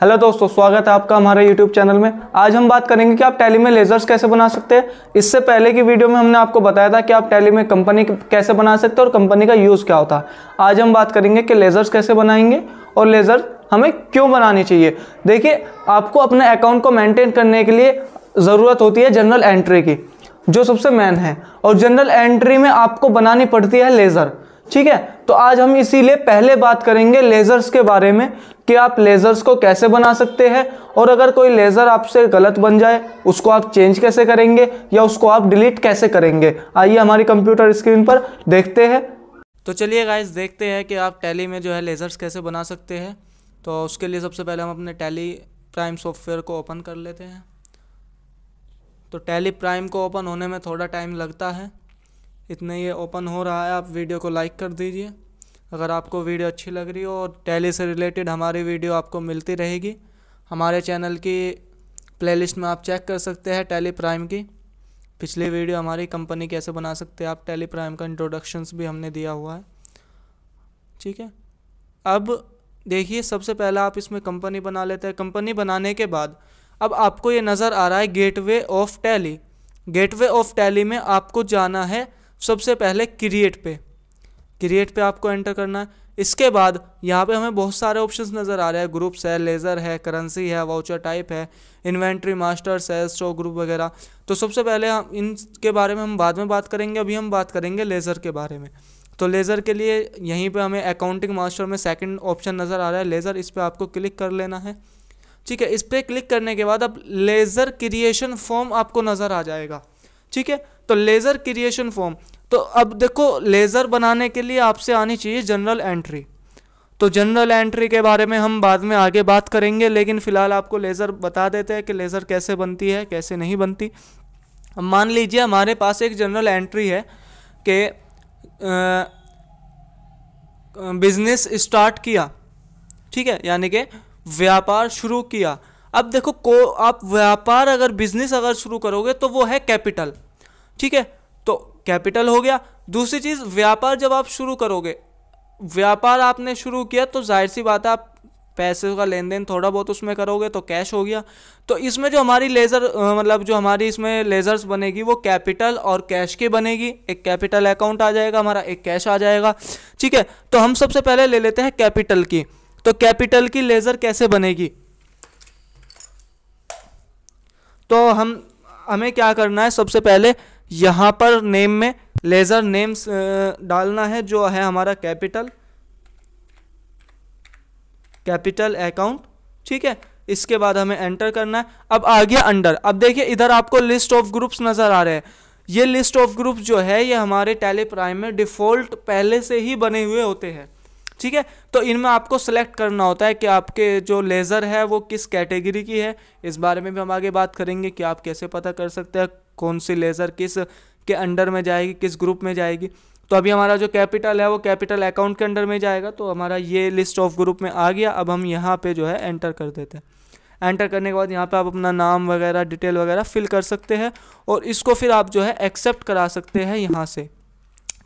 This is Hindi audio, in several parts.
हेलो दोस्तों स्वागत है आपका हमारे यूट्यूब चैनल में आज हम बात करेंगे कि आप टैली में लेजर्स कैसे बना सकते हैं इससे पहले की वीडियो में हमने आपको बताया था कि आप टैली में कंपनी कैसे बना सकते हैं और कंपनी का यूज़ क्या होता है आज हम बात करेंगे कि लेजर्स कैसे बनाएंगे और लेजर हमें क्यों बनानी चाहिए देखिए आपको अपने अकाउंट को मैंटेन करने के लिए ज़रूरत होती है जनरल एंट्री की जो सबसे मेन है और जनरल एंट्री में आपको बनानी पड़ती है लेज़र ठीक है तो आज हम इसीलिए पहले बात करेंगे लेज़र्स के बारे में कि आप लेज़र्स को कैसे बना सकते हैं और अगर कोई लेज़र आपसे गलत बन जाए उसको आप चेंज कैसे करेंगे या उसको आप डिलीट कैसे करेंगे आइए हमारी कंप्यूटर स्क्रीन पर देखते हैं तो चलिए गाइज देखते हैं कि आप टैली में जो है लेज़र्स कैसे बना सकते हैं तो उसके लिए सबसे पहले हम अपने टैली प्राइम सॉफ्टवेयर को ओपन कर लेते हैं तो टैली प्राइम को ओपन होने में थोड़ा टाइम लगता है इतने ये ओपन हो रहा है आप वीडियो को लाइक कर दीजिए अगर आपको वीडियो अच्छी लग रही हो और टैली से रिलेटेड हमारी वीडियो आपको मिलती रहेगी हमारे चैनल की प्लेलिस्ट में आप चेक कर सकते हैं टैली प्राइम की पिछली वीडियो हमारी कंपनी कैसे बना सकते हैं आप टैली प्राइम का इंट्रोडक्शंस भी हमने दिया हुआ है ठीक है अब देखिए सबसे पहला आप इसमें कंपनी बना लेते हैं कंपनी बनाने के बाद अब आपको ये नज़र आ रहा है gateway of Tally gateway of Tally में आपको जाना है सबसे पहले क्रिएट पे क्रिएट पे आपको एंटर करना है इसके बाद यहाँ पे हमें बहुत सारे ऑप्शंस नज़र आ रहे हैं ग्रुप्स है लेज़र है करेंसी है वाउचर टाइप है इन्वेंट्री मास्टर है स्टॉक ग्रुप वगैरह तो सबसे पहले हम इनके बारे में हम बाद में बात करेंगे अभी हम बात करेंगे लेज़र के बारे में तो लेज़र के लिए यहीं पे हमें अकाउंटिंग मास्टर में सेकेंड ऑप्शन नज़र आ रहा है लेज़र इस पर आपको क्लिक कर लेना है ठीक है इस पर क्लिक करने के बाद अब लेज़र क्रिएशन फॉर्म आपको नज़र आ जाएगा ठीक है तो लेज़र क्रिएशन फॉर्म तो अब देखो लेज़र बनाने के लिए आपसे आनी चाहिए जनरल एंट्री तो जनरल एंट्री के बारे में हम बाद में आगे बात करेंगे लेकिन फ़िलहाल आपको लेज़र बता देते हैं कि लेज़र कैसे बनती है कैसे नहीं बनती अब मान लीजिए हमारे पास एक जनरल एंट्री है कि बिजनेस स्टार्ट किया ठीक है यानी कि व्यापार शुरू किया अब देखो को आप व्यापार अगर बिजनेस अगर शुरू करोगे तो वो है कैपिटल ठीक है तो कैपिटल हो गया दूसरी चीज़ व्यापार जब आप शुरू करोगे व्यापार आपने शुरू किया तो जाहिर सी बात है आप पैसे का लेन देन थोड़ा बहुत उसमें करोगे तो कैश हो गया तो इसमें जो हमारी लेज़र मतलब जो हमारी इसमें लेज़र्स बनेगी वो कैपिटल और कैश की बनेगी एक कैपिटल अकाउंट आ जाएगा हमारा एक कैश आ जाएगा ठीक है तो हम सबसे पहले ले लेते हैं कैपिटल की तो कैपिटल की लेज़र कैसे बनेगी तो हम हमें क्या करना है सबसे पहले यहाँ पर नेम में लेज़र नेम्स डालना है जो है हमारा कैपिटल कैपिटल अकाउंट ठीक है इसके बाद हमें एंटर करना है अब आ गया अंडर अब देखिए इधर आपको लिस्ट ऑफ ग्रुप्स नज़र आ रहे हैं ये लिस्ट ऑफ ग्रुप जो है ये हमारे टेली प्राइम में डिफ़ॉल्ट पहले से ही बने हुए होते हैं ठीक है तो इनमें आपको सेलेक्ट करना होता है कि आपके जो लेज़र है वो किस कैटेगरी की है इस बारे में भी हम आगे बात करेंगे कि आप कैसे पता कर सकते हैं कौन सी लेज़र किस के अंडर में जाएगी किस ग्रुप में जाएगी तो अभी हमारा जो कैपिटल है वो कैपिटल अकाउंट के अंडर में जाएगा तो हमारा ये लिस्ट ऑफ ग्रुप में आ गया अब हम यहाँ पे जो है एंटर कर देते हैं एंटर करने के बाद यहाँ पे आप अपना नाम वगैरह डिटेल वगैरह फिल कर सकते हैं और इसको फिर आप जो है एक्सेप्ट करा सकते हैं यहाँ से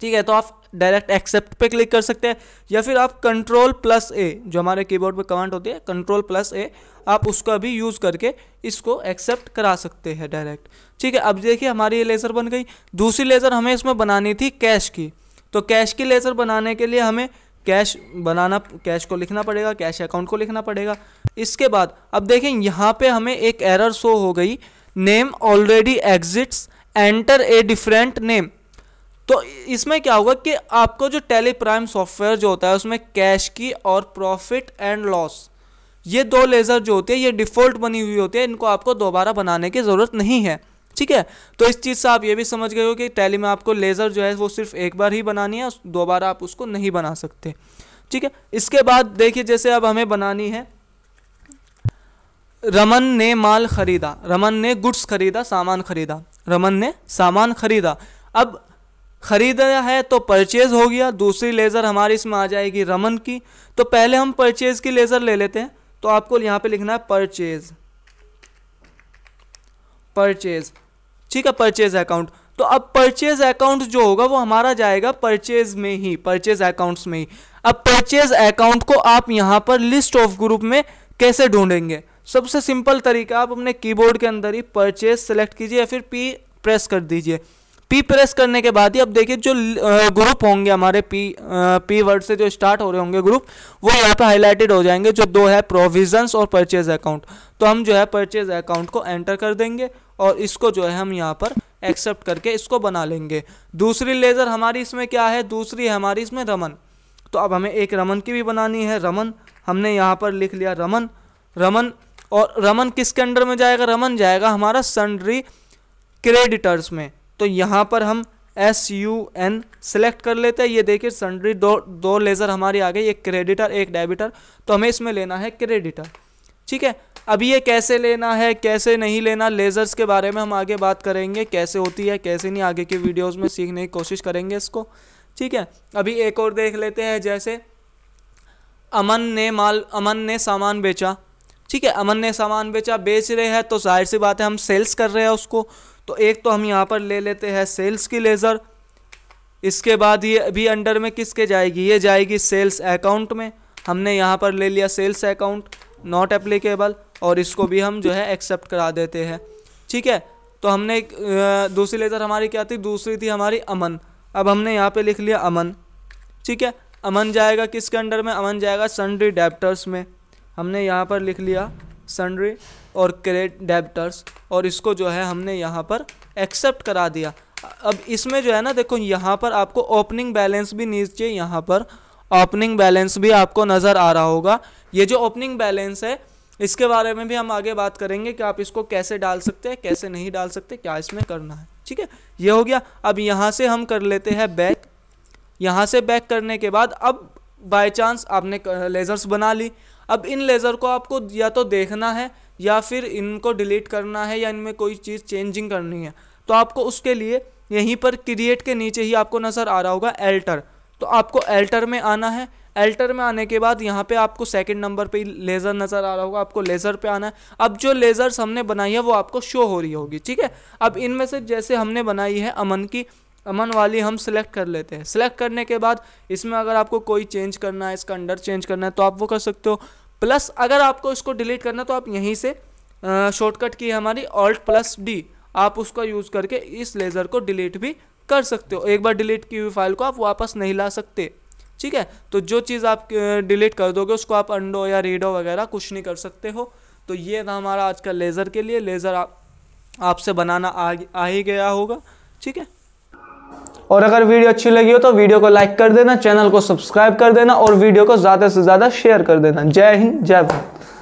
ठीक है तो आप डायरेक्ट एक्सेप्ट पे क्लिक कर सकते हैं या फिर आप कंट्रोल प्लस ए जो हमारे कीबोर्ड पे कमांड होती है कंट्रोल प्लस ए आप उसका भी यूज़ करके इसको एक्सेप्ट करा सकते हैं डायरेक्ट ठीक है अब देखिए हमारी ये लेज़र बन गई दूसरी लेज़र हमें इसमें बनानी थी कैश की तो कैश की लेज़र बनाने के लिए हमें कैश बनाना कैश को लिखना पड़ेगा कैश अकाउंट को लिखना पड़ेगा इसके बाद अब देखें यहाँ पर हमें एक एरर शो हो गई name already exists enter a different name तो इसमें क्या होगा कि आपको जो टेलीप्राइम सॉफ्टवेयर जो होता है उसमें कैश की और प्रॉफिट एंड लॉस ये दो लेज़र जो होते हैं ये डिफ़ॉल्ट बनी हुई होती है इनको आपको दोबारा बनाने की ज़रूरत नहीं है ठीक है तो इस चीज़ से आप ये भी समझ गए हो कि टैली में आपको लेज़र जो है वो सिर्फ एक बार ही बनानी है दोबारा आप उसको नहीं बना सकते ठीक है इसके बाद देखिए जैसे अब हमें बनानी है रमन ने माल खरीदा रमन ने गुड्स खरीदा सामान खरीदा रमन ने सामान खरीदा अब ख़रीदा है तो परचेज़ हो गया दूसरी लेज़र हमारी इसमें आ जाएगी रमन की तो पहले हम परचेज़ की लेज़र ले लेते हैं तो आपको यहाँ पे लिखना है परचेज़ परचेज़ ठीक है परचेज़ अकाउंट तो अब परचेज़ अकाउंट जो होगा वो हमारा जाएगा परचेज़ में ही परचेज़ अकाउंट्स में ही अब परचेज़ अकाउंट को आप यहाँ पर लिस्ट ऑफ ग्रुप में कैसे ढूंढेंगे सबसे सिंपल तरीका आप अपने कीबोर्ड के अंदर ही परचेज सेलेक्ट कीजिए या फिर पी प्रेस कर दीजिए पी प्रेस करने के बाद ही अब देखिए जो ग्रुप होंगे हमारे पी पी वर्ड से जो स्टार्ट हो रहे होंगे ग्रुप वो यहाँ पे हाईलाइटेड हो जाएंगे जो दो है प्रोविजंस और परचेज अकाउंट तो हम जो है परचेज अकाउंट को एंटर कर देंगे और इसको जो है हम यहाँ पर एक्सेप्ट करके इसको बना लेंगे दूसरी लेज़र हमारी इसमें क्या है दूसरी है हमारी इसमें रमन तो अब हमें एक रमन की भी बनानी है रमन हमने यहाँ पर लिख लिया रमन रमन और रमन किसके अंडर में जाएगा रमन जाएगा हमारा सन्ड्री क्रेडिटर्स में तो यहाँ पर हम एस यू एन सेलेक्ट कर लेते हैं ये देखिए सन्ड्री दो दो लेज़र हमारी आ गई एक क्रेडिटर एक डेबिटर तो हमें इसमें लेना है क्रेडिटर ठीक है अभी ये कैसे लेना है कैसे नहीं लेना लेज़र्स के बारे में हम आगे बात करेंगे कैसे होती है कैसे नहीं आगे की वीडियोस में सीखने की कोशिश करेंगे इसको ठीक है अभी एक और देख लेते हैं जैसे अमन ने माल अमन ने सामान बेचा ठीक है अमन ने सामान बेचा बेच रहे हैं तो जाहिर सी बात है हम सेल्स कर रहे हैं उसको तो एक तो हम यहाँ पर ले लेते हैं सेल्स की लेज़र इसके बाद ये भी अंडर में किसके जाएगी ये जाएगी सेल्स अकाउंट में हमने यहाँ पर ले लिया सेल्स अकाउंट नॉट एप्लीकेबल और इसको भी हम जो है एक्सेप्ट करा देते हैं ठीक है तो हमने एक दूसरी लेज़र हमारी क्या थी दूसरी थी हमारी अमन अब हमने यहाँ पर लिख लिया अमन ठीक है अमन जाएगा किसके अंडर में अमन जाएगा सन्ड्री डेप्टर्स में हमने यहाँ पर लिख लिया सन्ड्री और क्रेड डेबिटर्स और इसको जो है हमने यहाँ पर एक्सेप्ट करा दिया अब इसमें जो है ना देखो यहाँ पर आपको ओपनिंग बैलेंस भी नीचे यहाँ पर ओपनिंग बैलेंस भी आपको नज़र आ रहा होगा ये जो ओपनिंग बैलेंस है इसके बारे में भी हम आगे बात करेंगे कि आप इसको कैसे डाल सकते हैं कैसे नहीं डाल सकते क्या इसमें करना है ठीक है ये हो गया अब यहाँ से हम कर लेते हैं बैक यहाँ से बैक करने के बाद अब बाई चांस आपने लेज़र्स बना ली अब इन लेज़र को आपको या तो देखना है या फिर इनको डिलीट करना है या इनमें कोई चीज़ चेंजिंग करनी है तो आपको उसके लिए यहीं पर क्रिएट के नीचे ही आपको नज़र आ रहा होगा एल्टर तो आपको एल्टर में आना है एल्टर में आने के बाद यहाँ पे आपको सेकंड नंबर पे लेज़र नज़र आ रहा होगा आपको लेज़र पे आना है अब जो लेज़र्स हमने बनाई है वो आपको शो हो रही होगी ठीक है अब इनमें से जैसे हमने बनाई है अमन की अमन वाली हम सिलेक्ट कर लेते हैं सिलेक्ट करने के बाद इसमें अगर आपको कोई चेंज करना है इसका अंडर चेंज करना है तो आप वो कर सकते हो प्लस अगर आपको इसको डिलीट करना तो आप यहीं से शॉर्टकट की है हमारी ऑल्ट प्लस डी आप उसका यूज़ करके इस लेज़र को डिलीट भी कर सकते हो एक बार डिलीट की हुई फाइल को आप वापस नहीं ला सकते ठीक है तो जो चीज़ आप डिलीट कर दोगे उसको आप अंडो या रीडो वगैरह कुछ नहीं कर सकते हो तो ये था हमारा आज का लेज़र के लिए लेज़र आप आपसे बनाना आ, आ ही गया होगा ठीक है और अगर वीडियो अच्छी लगी हो तो वीडियो को लाइक कर देना चैनल को सब्सक्राइब कर देना और वीडियो को ज़्यादा से ज़्यादा शेयर कर देना जय हिंद जय भारत